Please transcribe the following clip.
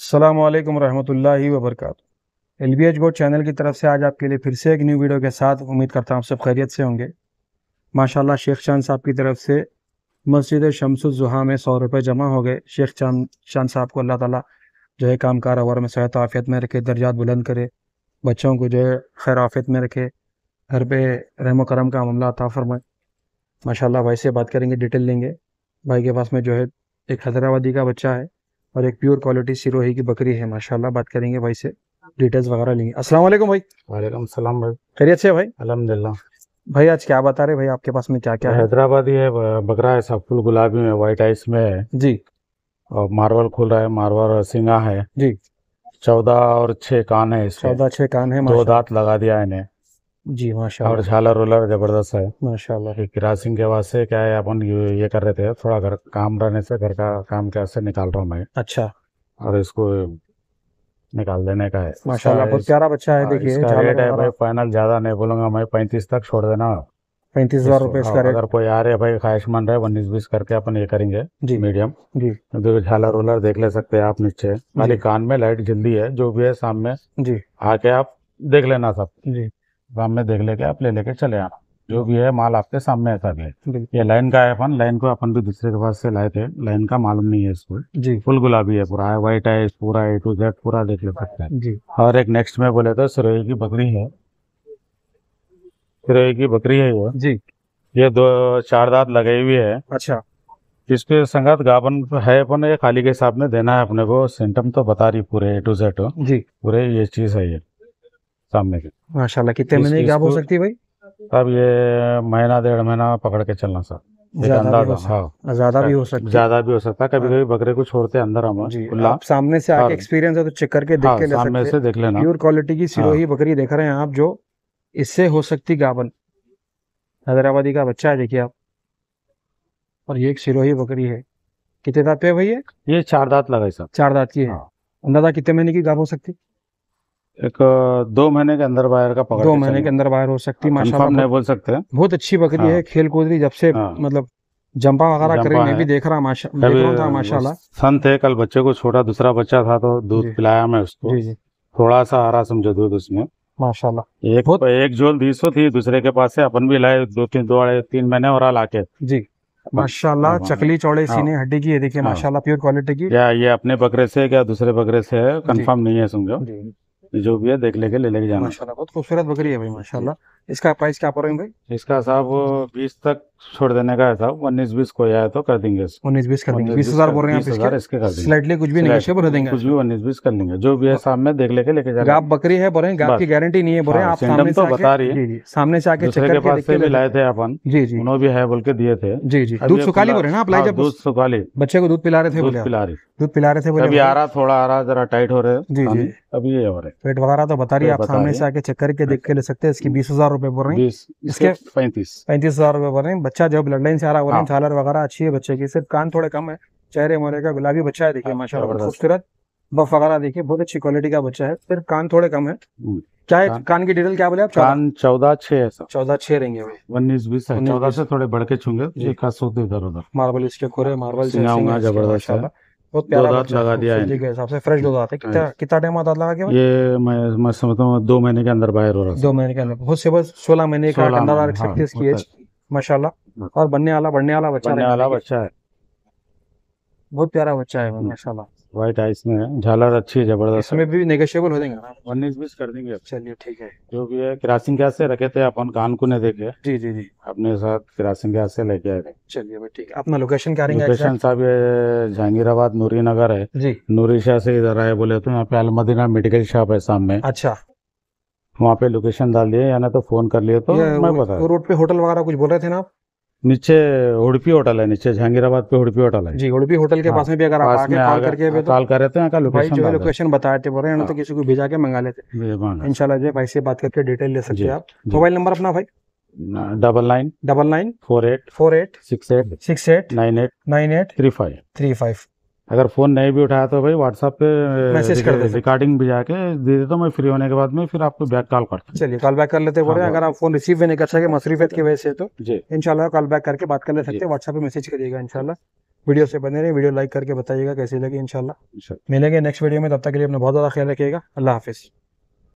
अल्लाम वरहमल वबरक L B H gold channel की तरफ से आज आपके लिए फिर से एक न्यू वीडियो के साथ उम्मीद करता हूँ आप सब खैरियत से होंगे माशाल्लाह शेख चांद साहब की तरफ से मस्जिद जुहा में सौ रुपये जमा हो गए शेख चांद चांद साहब को अल्लाह ताला जो है काम कार अवर में सेहत आफियत में रखे दर्जात बुलंद करे बच्चों को जो है खैर आफियत में रखे घर पर रहम करम का मामला अता फरमाए माशाल्लाह भाई से बात करेंगे डिटेल लेंगे भाई के पास में जो है एक हैदराबादी का बच्चा है और एक प्योर क्वालिटी सिरोही की बकरी है माशाल्लाह बात करेंगे भाई से डिटेल्स वगैरह लेंगे अस्सलाम वालेकुम भाई वालेकुम सलाम भाई खैरियत से भाई अलहमदिल्ला भाई आज क्या बता रहे भाई आपके पास में क्या क्या हैदराबादी है बकरा है सब फुल गुलाबी में व्हाइट आइस में है जी और मार्वल खुल रहा है मार्वल सिंगा है जी चौदह और छह कान है चौदह छह कान है दो दांत लगा दिया इन्हें जी माशा और झाला रोलर जबरदस्त है माशाल्लाह सिंह के वास्ते क्या है अपन ये कर रहे थे थोड़ा घर काम रहने से घर का काम के निकाल रहा हूँ मैं अच्छा और इसको निकाल देने का है माशाल्लाह बहुत प्यारा बच्चा है देखिए इसका रेट है भाई फाइनल ज्यादा नहीं बोलूंगा मैं पैंतीस तक छोड़ देना पैंतीस हजार रूपए अगर कोई आ रहे भाई ख्वाहिशमंद है उन्नीस बीस करके अपन ये करेंगे जी मीडियम जी तो देखो झाला रोलर देख ले सकते हैं आप नीचे खाली कान में लाइट जल्दी है जो भी है सामने जी आके आप देख लेना सब जी सामने देख लेके आप ले लेके चले आना जो हाँ। भी है माल आपके सामने आता है ये लाइन का है अपन लाइन को अपन भी दूसरे के पास से लाए थे लाइन का मालूम नहीं है इसको जी फुल गुलाबी है पूरा है व्हाइट है पूरा ए टू जेड पूरा देख ले सकते हैं जी और एक नेक्स्ट में बोले तो सिरोही की बकरी है सिरोही की बकरी है वो जी ये दो चार दात लगे हुए है अच्छा इसके संगत गाबन है अपन ये खाली के हिसाब में देना है अपने को सिम्टम तो बता रही पूरे ए टू जेड जी पूरे ये चीज है ये सामने के माशाल्लाह कितने महीने की गाप हो सकती है भाई अब ये महीना डेढ़ महीना पकड़ के चलना सर हाँ। ज्यादा भी, हो सकता ज्यादा भी हो सकता है कभी हाँ। कभी बकरे को छोड़ते अंदर हम आप सामने से आके एक्सपीरियंस हाँ। है तो चेक करके देख के सामने से देख लेना प्योर क्वालिटी की सिरोही बकरी देख रहे हैं आप जो इससे हो सकती गाबन हैदराबादी का बच्चा है देखिए आप और ये एक सिरोही बकरी है कितने दांत पे भैया ये चार दांत लगा सर चार दांत की है अंदाजा कितने महीने की गाब हो सकती एक दो महीने के अंदर बाहर का पकड़ दो महीने के अंदर बाहर हो सकती है माशा नहीं बोल सकते बहुत अच्छी बकरी है हाँ। खेल कूद रही जब से हाँ। मतलब जंपा वगैरह करे रही भी देख रहा माशा देख सन थे कल बच्चे को छोटा दूसरा बच्चा था तो दूध पिलाया मैं उसको थोड़ा सा हरा समझो दूध उसमें माशाल्लाह एक बहुत एक जोल दीसो सौ थी दूसरे के पास से अपन भी लाए दो तीन दो तीन महीने और लाके जी माशाल्लाह हाँ। चकली चौड़े सीने हड्डी की ये देखिए माशाल्लाह प्योर क्वालिटी की या ये अपने बकरे से क्या दूसरे बकरे से है कंफर्म नहीं है समझो जो भी है देख लेके ले लेके जाना माशाल्लाह बहुत खूबसूरत बकरी है भाई माशाल्लाह इसका प्राइस क्या पड़ेगा भाई इसका साहब बीस तक छोड़ देने का है साहब उन्नीस बीस को आया तो कर देंगे उन्नीस बीस कर देंगे बीस हजार बोल रहे हैं कुछ भी निगोशिएबल देंगे कुछ भी उन्नीस बीस कर देंगे जो भी है सामने देख लेके लेके जाएंगे आप बकरी है बोल रहे हैं गाप की गारंटी नहीं है बोल रहे हैं हाँ, आप तो बता रही है सामने से आके चेक भी लाए थे अपन जी जी उन्होंने भी है बोल के दिए थे जी जी दूध सुखाली बोल रहे हैं आप लाए हाँ, दूध सुखाली बच्चे को दूध पिला रहे थे पिला रहे दूध पिला रहे थे अभी आ रहा थोड़ा आ रहा जरा टाइट हो रहे जी जी अभी ये हो रहा है पेट वगैरह तो बता रही है आप सामने से आके चेक करके देख के ले सकते हैं इसकी बीस हजार रुपए बोल रहे इसके पैंतीस पैंतीस हजार रुपए बोल रहे हैं बच्चा जब ब्लड लाइन से आ रहा है झालर हाँ। वगैरह अच्छी है बच्चे की सिर्फ कान थोड़े कम है चेहरे मोरे का गुलाबी बच्चा है देखिए हाँ, माशा खूबसूरत बफ वगैरह देखिए बहुत अच्छी क्वालिटी का बच्चा है सिर्फ कान थोड़े कम है हम्म, क्या है कान, कान की डिटेल क्या बोले आप कान चौदह छह है सर चौदह छह रहेंगे उन्नीस बीस चौदह से थोड़े बढ़ के छूंगे इधर उधर मार्बल इसके कोरे मार्बल जबरदस्त बहुत प्यारा दांत लगा दिया है के हिसाब से फ्रेश दो दांत है कितना हाँ। कितना टाइम दांत लगा के ये मैं मैं समझता हूँ दो महीने के अंदर बाहर हो रहा है दो महीने के अंदर बहुत से बस सोलह महीने का अंदाजा रख सकते इसकी एज माशाल्लाह हाँ। और बनने वाला बढ़ने वाला बच्चा बनने वाला बच्चा है बहुत प्यारा बच्चा है हाँ। माशाल्लाह व्हाइट आइस में झालर अच्छी है जबरदस्त इसमें भी नेगोशिएबल हो जाएंगे ना उन्नीस हाँ, बीस कर देंगे चलिए ठीक है जो भी है क्रासिंग गैस से रखे थे अपन कानपुर ने देखे जी जी जी अपने साथ क्रासिंग गैस से लेके आए थे चलिए भाई ठीक है अपना लोकेशन क्या रहेंगे लोकेशन साहब ये जहांगीराबाद नूरी नगर है जी नूरी शाह से इधर आए बोले तो यहाँ पे अलमदीना मेडिकल शॉप है सामने अच्छा वहाँ पे लोकेशन डाल दिए या ना तो फोन कर लिए तो मैं बता रोड पे होटल वगैरह कुछ बोल रहे थे ना आप नीचे उड़पी होटल है नीचे जहांगीराबाद पे उड़पी होटल है जी उड़पी होटल के हाँ, पास में भी अगर आप आके कॉल करके भी तो कॉल कर रहे थे का लोकेशन जो लोकेशन बताए थे बोल रहे हैं तो हाँ। किसी को भेजा के मंगा लेते इंशाल्लाह जो भाई से बात करके डिटेल ले सकते हैं आप मोबाइल नंबर अपना भाई double nine double nine four eight four eight six eight six eight nine eight nine eight three five three five अगर फ़ोन नहीं भी उठाया तो भाई व्हाट्सएप पे मैसेज कर दे रिकॉर्डिंग भी जाके दे देता हूँ मैं फ्री होने के बाद में फिर आपको बैक कॉल करता चलिए कॉल बैक कर लेते हैं हाँ अगर आप फोन रिसीव भी नहीं कर सके मसरूफियत की वजह से तो इनशाला कॉल बैक करके बात कर ले सकते हैं व्हाट्सएप पे मैसेज करिएगा इनशाला वीडियो से बने रहे वीडियो लाइक करके बताइएगा कैसे लगे इनशाला अच्छा। मिलेंगे नेक्स्ट वीडियो में तब तक के लिए अपना बहुत ज़्यादा ख्याल रखिएगा अल्लाह हाफिज़